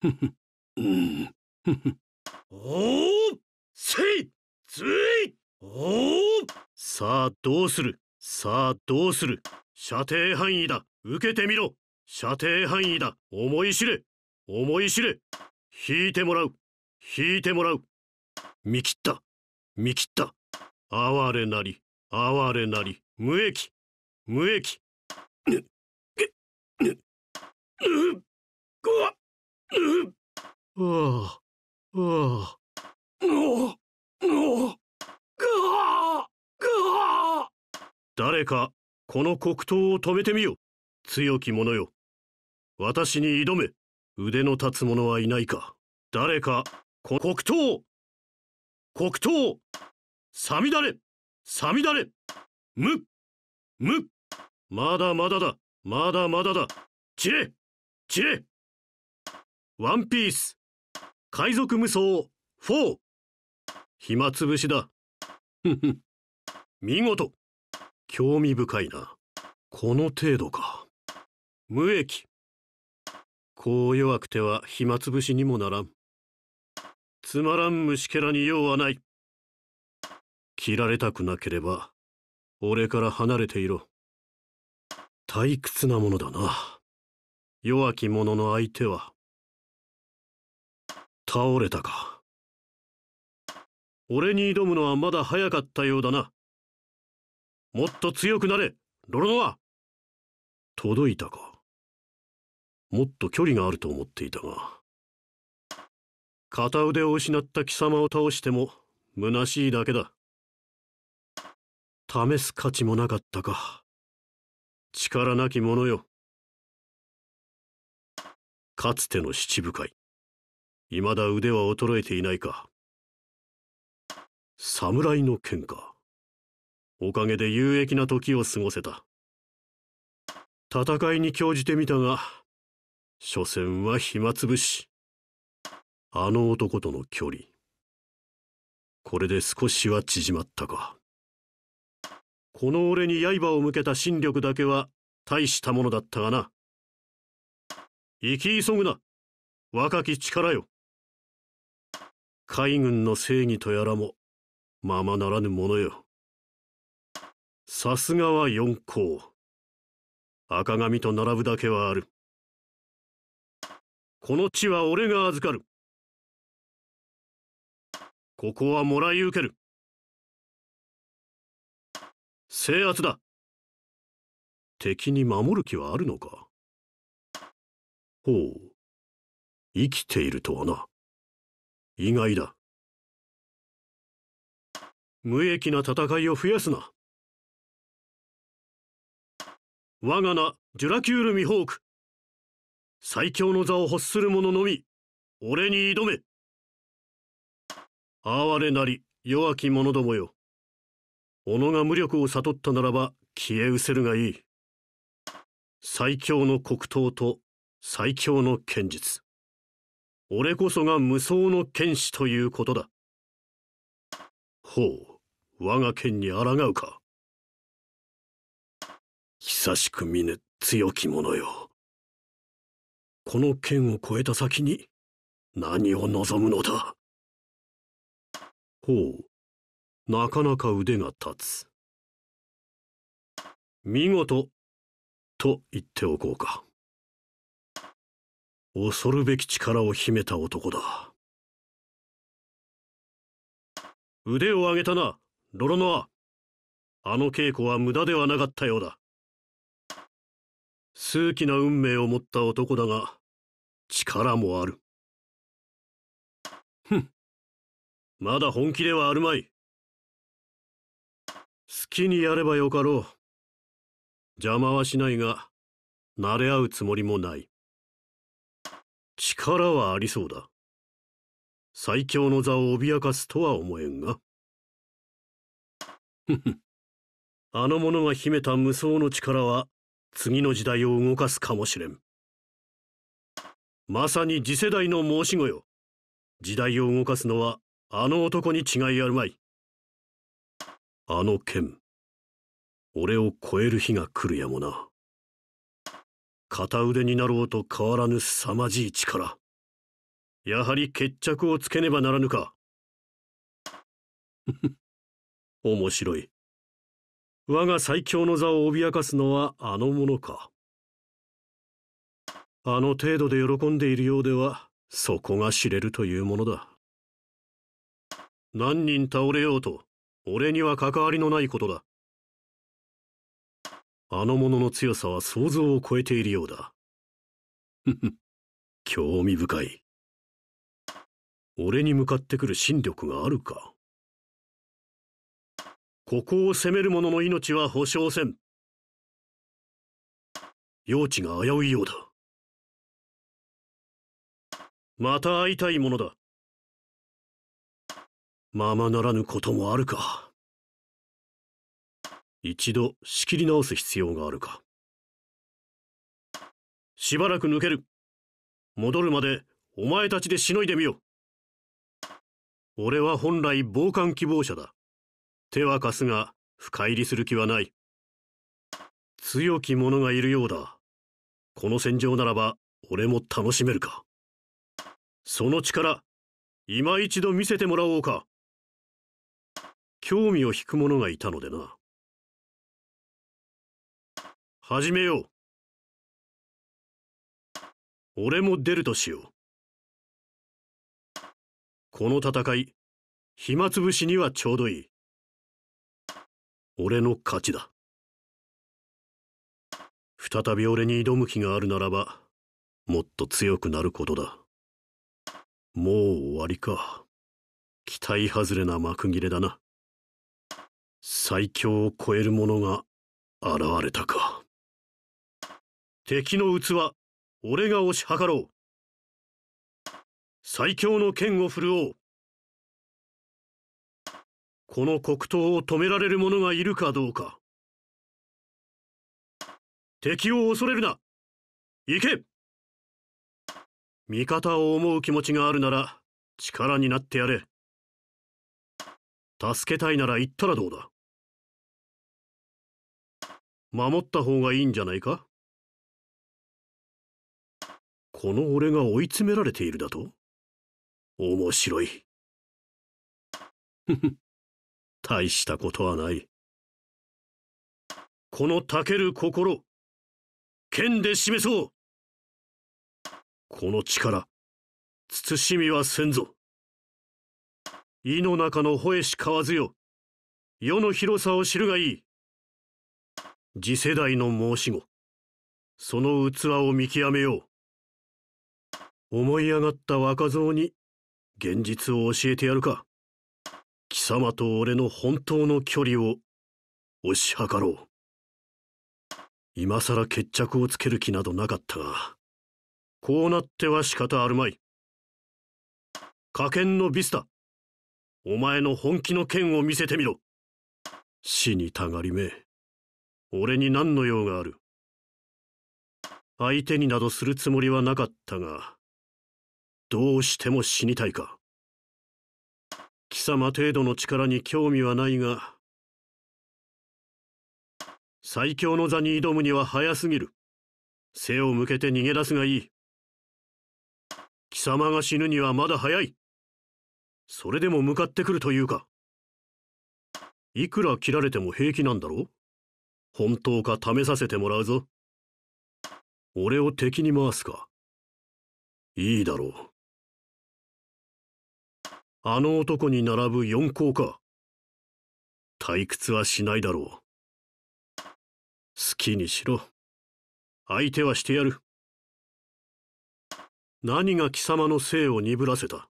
ふふ、ふふ。おーせいついおーさあどうするさあどうする射程範囲だ受けてみろ射程範囲だ思い知れ思い知れ引いてもらう引いてもらう見切った見切った哀れなり哀れなり無益無益ああ、ああ。ぐはぐは誰か、この黒刀を止めてみよ。強き者よ。私に挑め。腕の立つ者はいないか。誰か、こ黒刀黒刀さみだれさみだれむむまだまだだまだまだだちれちれワンピース海賊無双4暇つぶしだ。見事興味深いな。この程度か。無益。こう弱くては暇つぶしにもならん。つまらん虫けらに用はない。切られたくなければ、俺から離れていろ。退屈なものだな。弱き者の相手は。倒れたか。俺に挑むのはまだ早かったようだな。もっと強くなれ、ロロノア届いたか。もっと距離があると思っていたが。片腕を失った貴様を倒しても、虚しいだけだ。試す価値もなかったか。力なき者よ。かつての七部会。未だ腕は衰えていないか侍の剣かおかげで有益な時を過ごせた戦いに興じてみたが所詮は暇つぶしあの男との距離これで少しは縮まったかこの俺に刃を向けた心力だけは大したものだったがな生き急ぐな若き力よ海軍の正義とやらもままならぬものよさすがは四皇赤髪と並ぶだけはあるこの地は俺が預かるここはもらい受ける制圧だ敵に守る気はあるのかほう生きているとはな。意外だ。無益な戦いを増やすな。我が名、ジュラキュール・ミホーク。最強の座を欲する者のみ、俺に挑め。哀れなり、弱き者どもよ。己が無力を悟ったならば、消え失せるがいい。最強の黒刀と最強の剣術。俺こそが無双の剣士ということだ。ほう、我が剣に抗うか。久しく見ぬ強き者よ。この剣を越えた先に何を望むのだ。ほう、なかなか腕が立つ。見事、と言っておこうか。恐るべき力を秘めた男だ腕を上げたなロロノアあの稽古は無駄ではなかったようだ数奇な運命を持った男だが力もあるふんまだ本気ではあるまい好きにやればよかろう邪魔はしないが慣れ合うつもりもない力はありそうだ。最強の座を脅かすとは思えんが。ふふ。あの者が秘めた無双の力は、次の時代を動かすかもしれん。まさに次世代の申し子よ。時代を動かすのは、あの男に違いあるまい。あの剣、俺を超える日が来るやもな。片腕になろうと変わらぬ凄まじい力。やはり決着をつけねばならぬか。面白い。我が最強の座を脅かすのはあの者か。あの程度で喜んでいるようでは、そこが知れるというものだ。何人倒れようと、俺には関わりのないことだ。あの者の強さは想像を超えているようだ。ふふ、興味深い。俺に向かってくる心力があるか。ここを攻める者の命は保証せん。用地が危ういようだ。また会いたいものだ。ままならぬこともあるか。一度仕切り直す必要があるか。しばらく抜ける。戻るまでお前たちでしのいでみよう。俺は本来傍観希望者だ。手は貸すが、深入りする気はない。強き者がいるようだ。この戦場ならば、俺も楽しめるか。その力、今一度見せてもらおうか。興味を引く者がいたのでな。始めよう。俺も出るとしよう。この戦い、暇つぶしにはちょうどいい。俺の勝ちだ。再び俺に挑む気があるならば、もっと強くなることだ。もう終わりか。期待外れな幕切れだな。最強を超えるものが現れたか。敵の器、俺が推し量ろう。最強の剣を振るおう。この黒刀を止められる者がいるかどうか。敵を恐れるな行け味方を思う気持ちがあるなら力になってやれ。助けたいなら行ったらどうだ守った方がいいんじゃないかこの俺が追い詰められているだと面白い。ふふ、大したことはない。このたける心、剣で示そうこの力、慎みはせんぞ。井の中の吠えしかわずよ。世の広さを知るがいい。次世代の申し子、その器を見極めよう。思い上がった若造に現実を教えてやるか貴様と俺の本当の距離を推し量ろう今更決着をつける気などなかったがこうなっては仕方あるまい可剣のビスタお前の本気の剣を見せてみろ死にたがりめ俺に何の用がある相手になどするつもりはなかったがどうしても死にたいか貴様程度の力に興味はないが最強の座に挑むには早すぎる背を向けて逃げ出すがいい貴様が死ぬにはまだ早いそれでも向かってくるというかいくら切られても平気なんだろう本当か試させてもらうぞ俺を敵に回すかいいだろうあの男に並ぶ四皇か。退屈はしないだろう。好きにしろ。相手はしてやる。何が貴様の性を鈍らせた